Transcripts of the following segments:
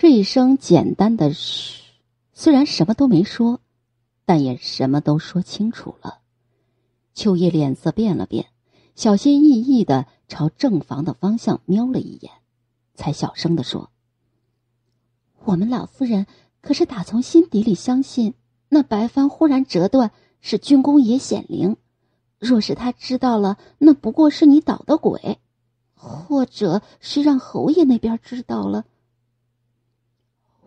这一声简单的“嘘”，虽然什么都没说，但也什么都说清楚了。秋叶脸色变了变，小心翼翼的朝正房的方向瞄了一眼，才小声的说：“我们老夫人可是打从心底里相信，那白帆忽然折断是军功爷显灵。若是他知道了，那不过是你捣的鬼，或者是让侯爷那边知道了。”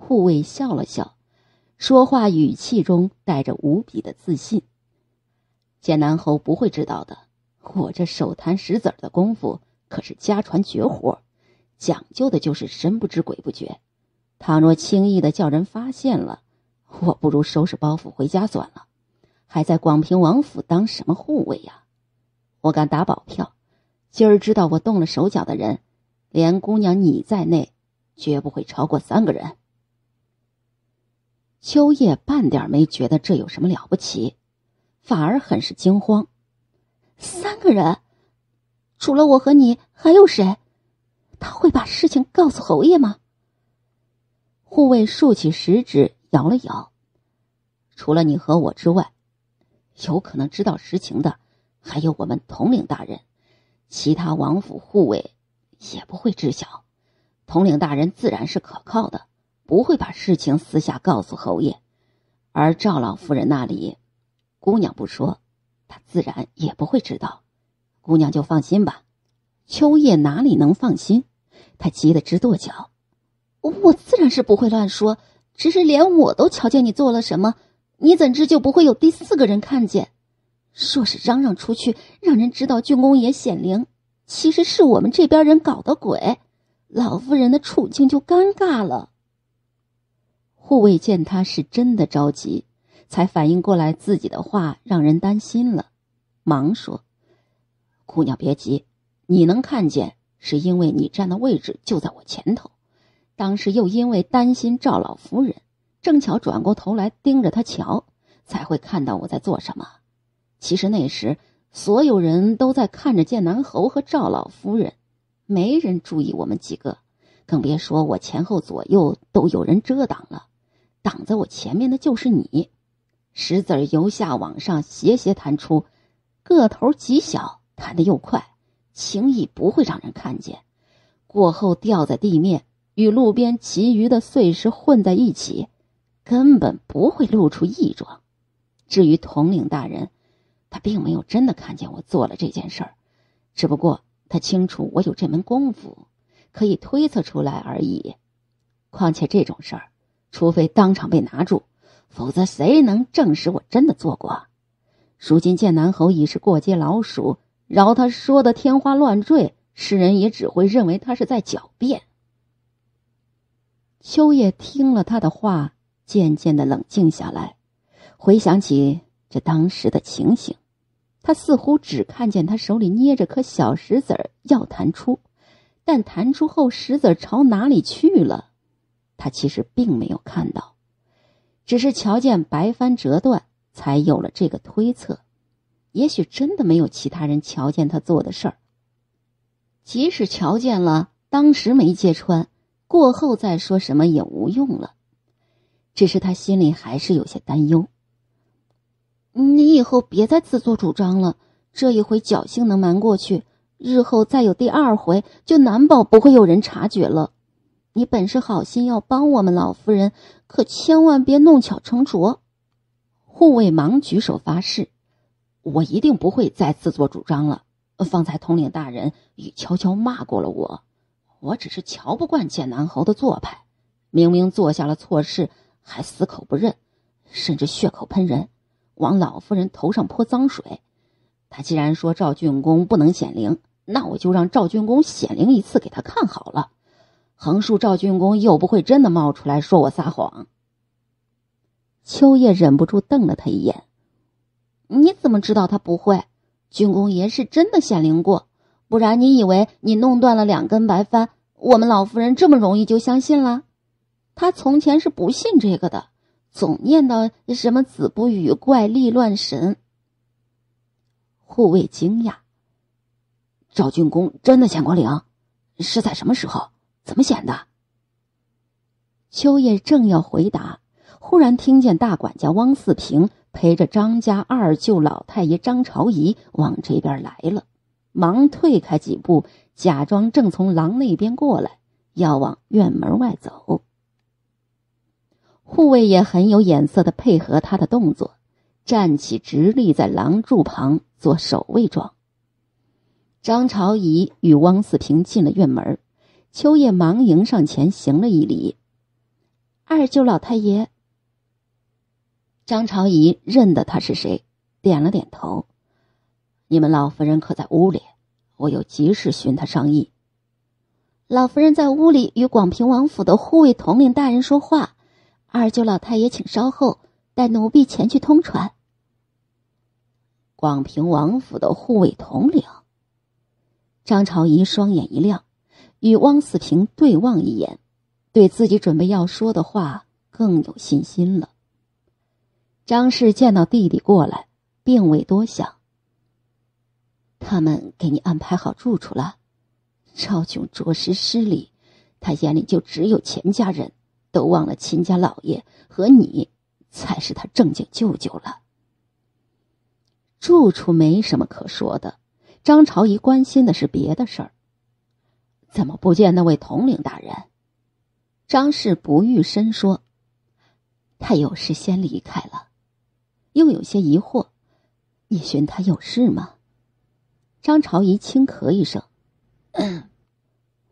护卫笑了笑，说话语气中带着无比的自信。简南侯不会知道的，我这手弹石子儿的功夫可是家传绝活，讲究的就是神不知鬼不觉。倘若轻易的叫人发现了，我不如收拾包袱回家算了，还在广平王府当什么护卫呀？我敢打保票，今儿知道我动了手脚的人，连姑娘你在内，绝不会超过三个人。秋叶半点没觉得这有什么了不起，反而很是惊慌。三个人，除了我和你，还有谁？他会把事情告诉侯爷吗？护卫竖起食指摇了摇，除了你和我之外，有可能知道实情的还有我们统领大人。其他王府护卫也不会知晓，统领大人自然是可靠的。不会把事情私下告诉侯爷，而赵老夫人那里，姑娘不说，她自然也不会知道。姑娘就放心吧。秋叶哪里能放心？她急得直跺脚。我自然是不会乱说，只是连我都瞧见你做了什么，你怎知就不会有第四个人看见？若是嚷嚷出去，让人知道郡公爷显灵，其实是我们这边人搞的鬼，老夫人的处境就尴尬了。护卫见他是真的着急，才反应过来自己的话让人担心了，忙说：“姑娘别急，你能看见是因为你站的位置就在我前头，当时又因为担心赵老夫人，正巧转过头来盯着他瞧，才会看到我在做什么。其实那时所有人都在看着剑南侯和赵老夫人，没人注意我们几个，更别说我前后左右都有人遮挡了。”挡在我前面的就是你。石子儿由下往上斜斜弹出，个头极小，弹得又快，轻易不会让人看见。过后掉在地面，与路边其余的碎石混在一起，根本不会露出异状。至于统领大人，他并没有真的看见我做了这件事儿，只不过他清楚我有这门功夫，可以推测出来而已。况且这种事儿。除非当场被拿住，否则谁能证实我真的做过？如今剑南侯已是过街老鼠，饶他说的天花乱坠，世人也只会认为他是在狡辩。秋叶听了他的话，渐渐的冷静下来，回想起这当时的情形，他似乎只看见他手里捏着颗小石子儿要弹出，但弹出后石子儿朝哪里去了？他其实并没有看到，只是瞧见白帆折断，才有了这个推测。也许真的没有其他人瞧见他做的事儿。即使瞧见了，当时没揭穿，过后再说什么也无用了。只是他心里还是有些担忧。你以后别再自作主张了。这一回侥幸能瞒过去，日后再有第二回，就难保不会有人察觉了。你本是好心要帮我们老夫人，可千万别弄巧成拙。护卫忙举手发誓：“我一定不会再自作主张了。方才统领大人已悄悄骂过了我，我只是瞧不惯剑南侯的做派，明明做下了错事还死口不认，甚至血口喷人，往老夫人头上泼脏水。他既然说赵俊公不能显灵，那我就让赵俊公显灵一次给他看好了。”横竖赵俊公又不会真的冒出来说我撒谎。秋叶忍不住瞪了他一眼：“你怎么知道他不会？郡公爷是真的显灵过，不然你以为你弄断了两根白帆，我们老夫人这么容易就相信了？他从前是不信这个的，总念叨什么子不语怪力乱神。”护卫惊讶：“赵俊公真的显过灵，是在什么时候？”怎么选的？秋叶正要回答，忽然听见大管家汪四平陪着张家二舅老太爷张朝仪往这边来了，忙退开几步，假装正从廊那边过来，要往院门外走。护卫也很有眼色的配合他的动作，站起直立在廊柱旁做守卫状。张朝仪与汪四平进了院门。秋叶忙迎上前，行了一礼。二舅老太爷，张朝仪认得他是谁，点了点头。你们老夫人可在屋里？我有急事寻她商议。老夫人在屋里与广平王府的护卫统领大人说话。二舅老太爷，请稍后，带奴婢前去通传。广平王府的护卫统领。张朝仪双眼一亮。与汪四平对望一眼，对自己准备要说的话更有信心了。张氏见到弟弟过来，并未多想。他们给你安排好住处了。赵炯着实失礼，他眼里就只有钱家人，都忘了秦家老爷和你才是他正经舅舅了。住处没什么可说的，张朝宜关心的是别的事儿。怎么不见那位统领大人？张氏不欲深说，他有事先离开了，又有些疑惑：“你寻他有事吗？”张朝仪轻咳一声：“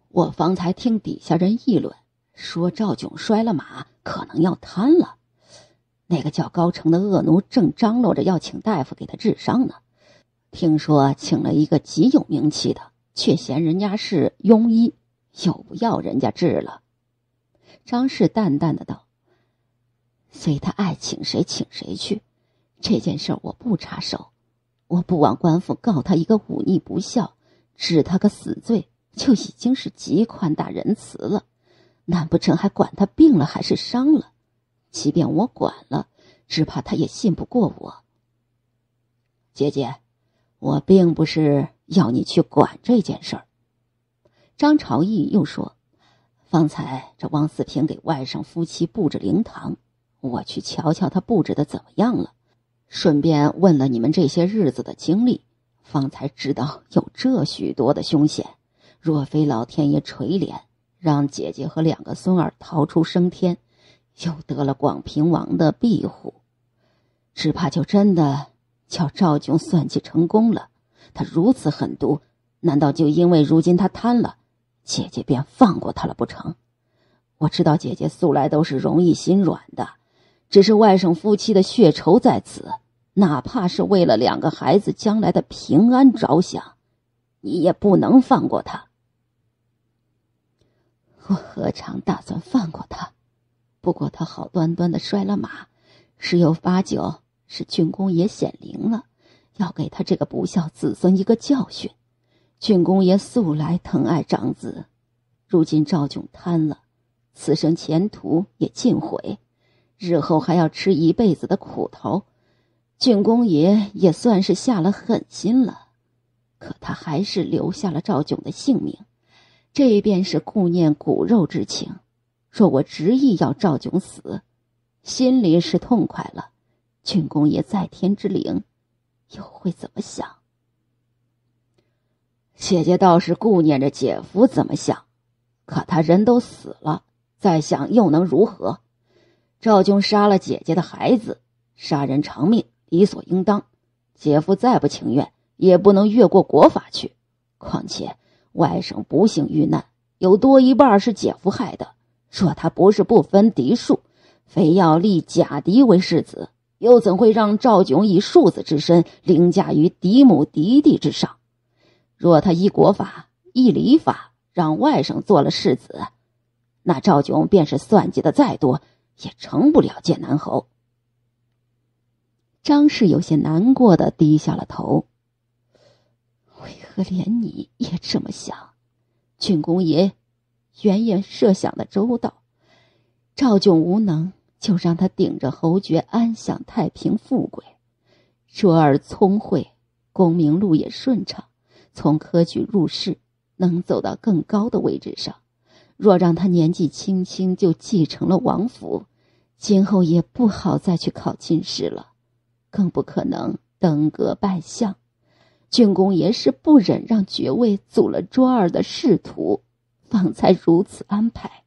我方才听底下人议论，说赵炯摔了马，可能要瘫了。那个叫高成的恶奴正张罗着要请大夫给他治伤呢，听说请了一个极有名气的。”却嫌人家是庸医，又不要人家治了。张氏淡淡的道：“随他爱请谁请谁去，这件事我不插手。我不往官府告他一个忤逆不孝，治他个死罪，就已经是极宽大仁慈了。难不成还管他病了还是伤了？即便我管了，只怕他也信不过我。姐姐，我并不是。”要你去管这件事儿。张朝义又说：“方才这汪思平给外甥夫妻布置灵堂，我去瞧瞧他布置的怎么样了。顺便问了你们这些日子的经历，方才知道有这许多的凶险。若非老天爷垂怜，让姐姐和两个孙儿逃出升天，又得了广平王的庇护，只怕就真的叫赵炯算计成功了。”他如此狠毒，难道就因为如今他贪了，姐姐便放过他了不成？我知道姐姐素来都是容易心软的，只是外甥夫妻的血仇在此，哪怕是为了两个孩子将来的平安着想，你也不能放过他。我何尝打算放过他？不过他好端端的摔了马，十有八九是郡公爷显灵了。要给他这个不孝子孙一个教训。郡公爷素来疼爱长子，如今赵炯贪了，此生前途也尽毁，日后还要吃一辈子的苦头。郡公爷也算是下了狠心了，可他还是留下了赵炯的性命，这便是顾念骨肉之情。若我执意要赵炯死，心里是痛快了。郡公爷在天之灵。又会怎么想？姐姐倒是顾念着姐夫怎么想，可他人都死了，再想又能如何？赵军杀了姐姐的孩子，杀人偿命，理所应当。姐夫再不情愿，也不能越过国法去。况且外甥不幸遇难，有多一半是姐夫害的。若他不是不分敌数，非要立假嫡为世子。又怎会让赵炯以庶子之身凌驾于嫡母嫡弟之上？若他依国法、依礼法，让外甥做了世子，那赵炯便是算计的再多，也成不了剑南侯。张氏有些难过的低下了头。为何连你也这么想？郡公爷，原也设想的周到，赵炯无能。就让他顶着侯爵，安享太平富贵。卓儿聪慧，功名路也顺畅，从科举入仕，能走到更高的位置上。若让他年纪轻轻就继承了王府，今后也不好再去考进士了，更不可能登阁拜相。郡公爷是不忍让爵位阻了卓儿的仕途，方才如此安排。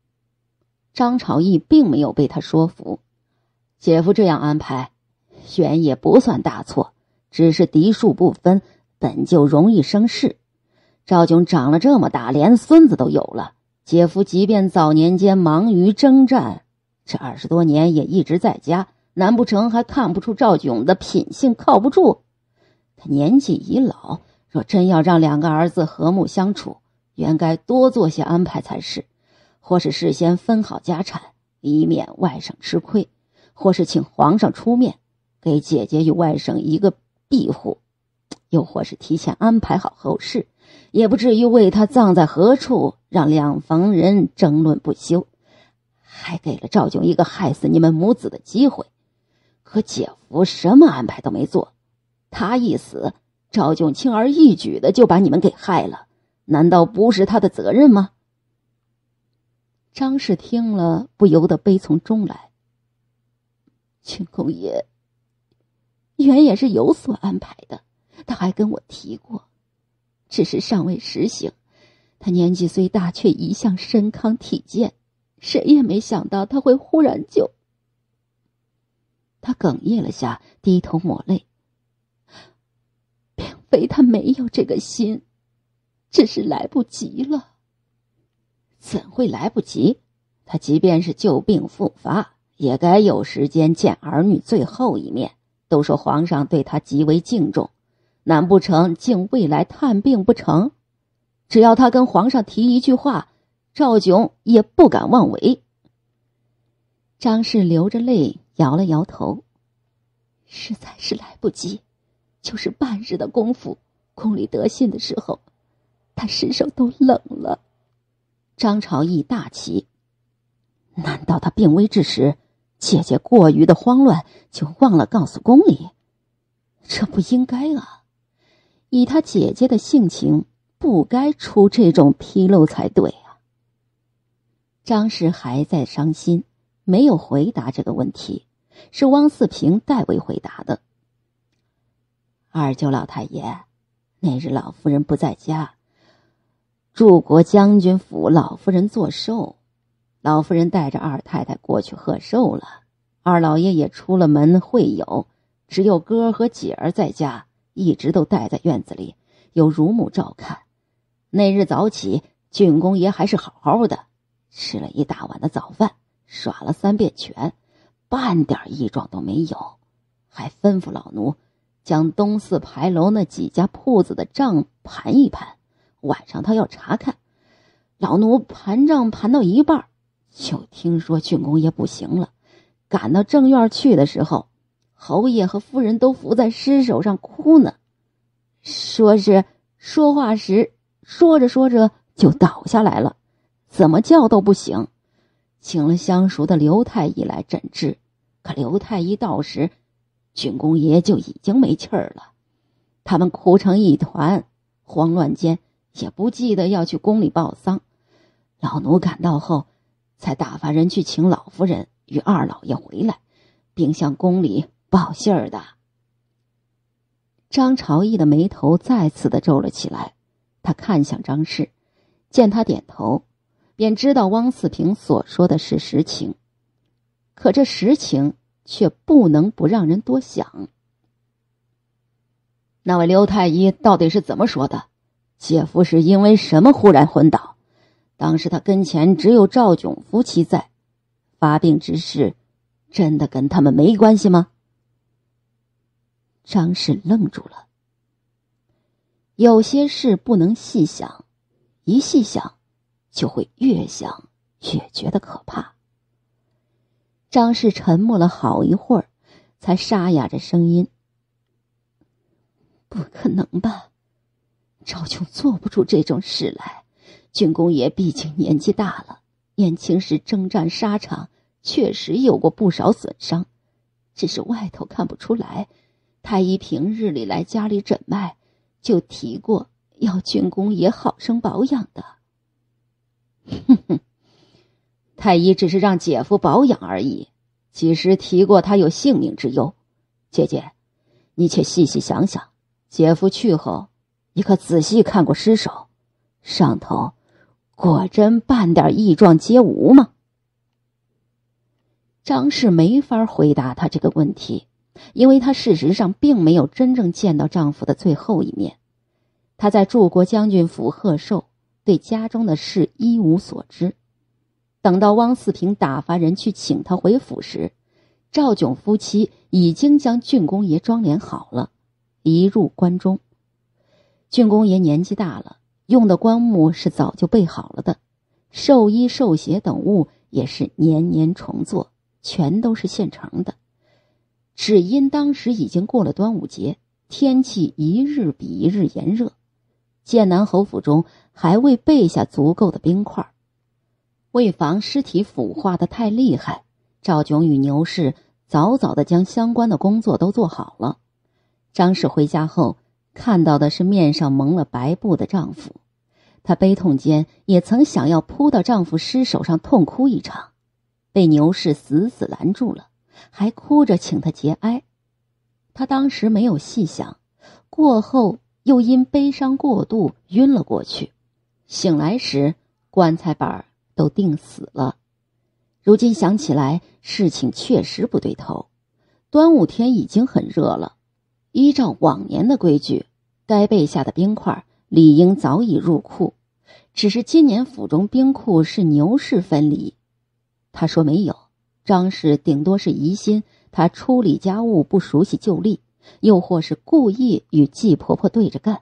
张朝义并没有被他说服，姐夫这样安排，选也不算大错，只是嫡庶不分，本就容易生事。赵炯长了这么大，连孙子都有了，姐夫即便早年间忙于征战，这二十多年也一直在家，难不成还看不出赵炯的品性靠不住？他年纪已老，若真要让两个儿子和睦相处，原该多做些安排才是。或是事先分好家产，以免外甥吃亏；或是请皇上出面，给姐姐与外甥一个庇护；又或是提前安排好后事，也不至于为他葬在何处，让两房人争论不休。还给了赵炯一个害死你们母子的机会。可姐夫什么安排都没做，他一死，赵炯轻而易举的就把你们给害了，难道不是他的责任吗？张氏听了，不由得悲从中来。庆公爷原也是有所安排的，他还跟我提过，只是尚未实行。他年纪虽大，却一向身康体健，谁也没想到他会忽然就……他哽咽了下，低头抹泪，并非他没有这个心，只是来不及了。怎会来不及？他即便是旧病复发，也该有时间见儿女最后一面。都说皇上对他极为敬重，难不成竟未来探病不成？只要他跟皇上提一句话，赵炯也不敢妄为。张氏流着泪摇了摇头，实在是来不及。就是半日的功夫，宫里得信的时候，他身上都冷了。张朝义大奇，难道他病危之时，姐姐过于的慌乱，就忘了告诉宫里？这不应该啊！以他姐姐的性情，不该出这种纰漏才对啊！张氏还在伤心，没有回答这个问题，是汪四平代为回答的。二舅老太爷，那日老夫人不在家。祝国将军府老夫人做寿，老夫人带着二太太过去贺寿了。二老爷也出了门会友，只有哥和姐儿在家，一直都待在院子里，有乳母照看。那日早起，郡公爷还是好好的，吃了一大碗的早饭，耍了三遍拳，半点异状都没有，还吩咐老奴将东四牌楼那几家铺子的账盘一盘。晚上他要查看，老奴盘账盘到一半，就听说郡公爷不行了。赶到正院去的时候，侯爷和夫人都伏在尸首上哭呢，说是说话时说着说着就倒下来了，怎么叫都不醒。请了相熟的刘太医来诊治，可刘太医到时，郡公爷就已经没气儿了。他们哭成一团，慌乱间。也不记得要去宫里报丧，老奴赶到后，才打发人去请老夫人与二老爷回来，并向宫里报信儿的。张朝义的眉头再次的皱了起来，他看向张氏，见他点头，便知道汪四平所说的是实情，可这实情却不能不让人多想。那位刘太医到底是怎么说的？姐夫是因为什么忽然昏倒？当时他跟前只有赵炯夫妻在，发病之事真的跟他们没关系吗？张氏愣住了。有些事不能细想，一细想就会越想越觉得可怕。张氏沉默了好一会儿，才沙哑着声音：“不可能吧。”赵琼做不出这种事来，军公爷毕竟年纪大了，年轻时征战沙场，确实有过不少损伤，只是外头看不出来。太医平日里来家里诊脉，就提过要军公爷好生保养的。哼哼，太医只是让姐夫保养而已，几时提过他有性命之忧？姐姐，你且细细想想，姐夫去后。你可仔细看过尸首，上头果真半点异状皆无吗？张氏没法回答他这个问题，因为她事实上并没有真正见到丈夫的最后一面。她在驻国将军府贺寿，对家中的事一无所知。等到汪四平打发人去请她回府时，赵炯夫妻已经将郡公爷装殓好了，移入关中。郡公爷年纪大了，用的棺木是早就备好了的，寿衣、寿鞋等物也是年年重做，全都是现成的。只因当时已经过了端午节，天气一日比一日炎热，建南侯府中还未备下足够的冰块，为防尸体腐化的太厉害，赵炯与牛氏早早的将相关的工作都做好了。张氏回家后。看到的是面上蒙了白布的丈夫，她悲痛间也曾想要扑到丈夫尸首上痛哭一场，被牛氏死死拦住了，还哭着请他节哀。她当时没有细想，过后又因悲伤过度晕了过去，醒来时棺材板都钉死了。如今想起来，事情确实不对头。端午天已经很热了。依照往年的规矩，该备下的冰块理应早已入库。只是今年府中冰库是牛氏分离。他说没有。张氏顶多是疑心他处理家务不熟悉旧例，又或是故意与季婆婆对着干。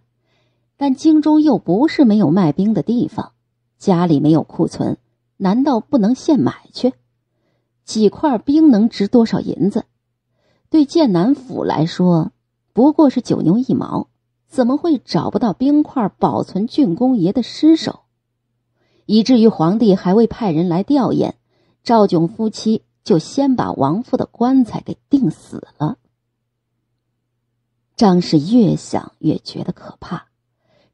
但京中又不是没有卖冰的地方，家里没有库存，难道不能现买去？几块冰能值多少银子？对剑南府来说。不过是九牛一毛，怎么会找不到冰块保存郡公爷的尸首？以至于皇帝还未派人来吊唁，赵炯夫妻就先把王父的棺材给钉死了。张氏越想越觉得可怕，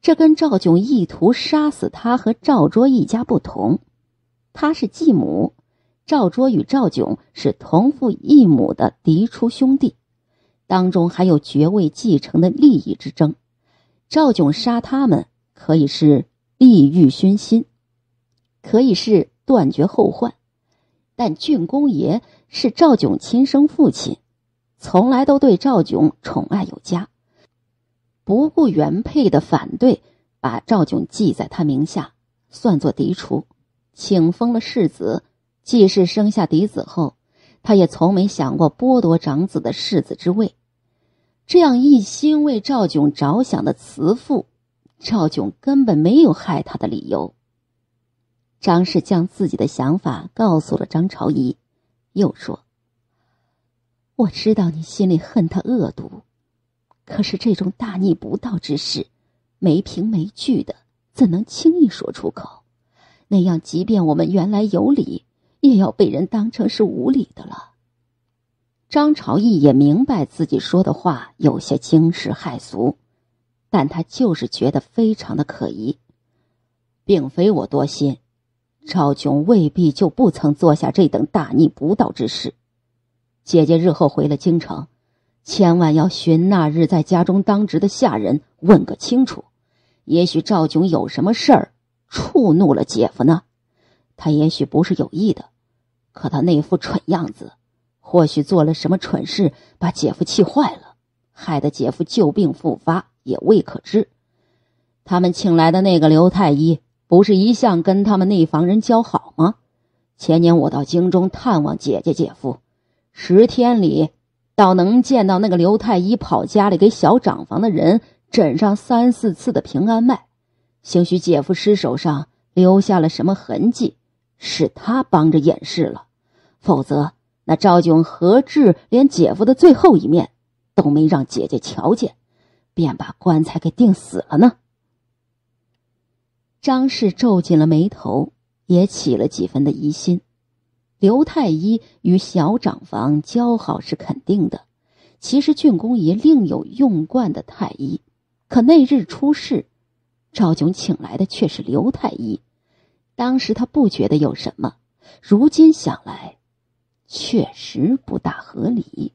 这跟赵炯意图杀死他和赵卓一家不同。他是继母，赵卓与赵炯是同父异母的嫡出兄弟。当中还有爵位继承的利益之争，赵炯杀他们可以是利欲熏心，可以是断绝后患，但郡公爷是赵炯亲生父亲，从来都对赵炯宠爱有加，不顾原配的反对，把赵炯记在他名下，算作嫡出，请封了世子，既是生下嫡子后，他也从没想过剥夺长子的世子之位。这样一心为赵炯着想的慈父，赵炯根本没有害他的理由。张氏将自己的想法告诉了张朝仪，又说：“我知道你心里恨他恶毒，可是这种大逆不道之事，没凭没据的，怎能轻易说出口？那样，即便我们原来有理，也要被人当成是无理的了。”张朝义也明白自己说的话有些惊世骇俗，但他就是觉得非常的可疑，并非我多心。赵炯未必就不曾做下这等大逆不道之事。姐姐日后回了京城，千万要寻那日在家中当值的下人问个清楚。也许赵炯有什么事儿触怒了姐夫呢？他也许不是有意的，可他那副蠢样子。或许做了什么蠢事，把姐夫气坏了，害得姐夫旧病复发，也未可知。他们请来的那个刘太医，不是一向跟他们那房人交好吗？前年我到京中探望姐姐姐夫，十天里倒能见到那个刘太医跑家里给小长房的人诊上三四次的平安脉。兴许姐夫尸首上留下了什么痕迹，是他帮着掩饰了，否则。那赵炯何至连姐夫的最后一面都没让姐姐瞧见，便把棺材给钉死了呢？张氏皱紧了眉头，也起了几分的疑心。刘太医与小长房交好是肯定的，其实郡公爷另有用惯的太医，可那日出事，赵炯请来的却是刘太医。当时他不觉得有什么，如今想来。确实不大合理。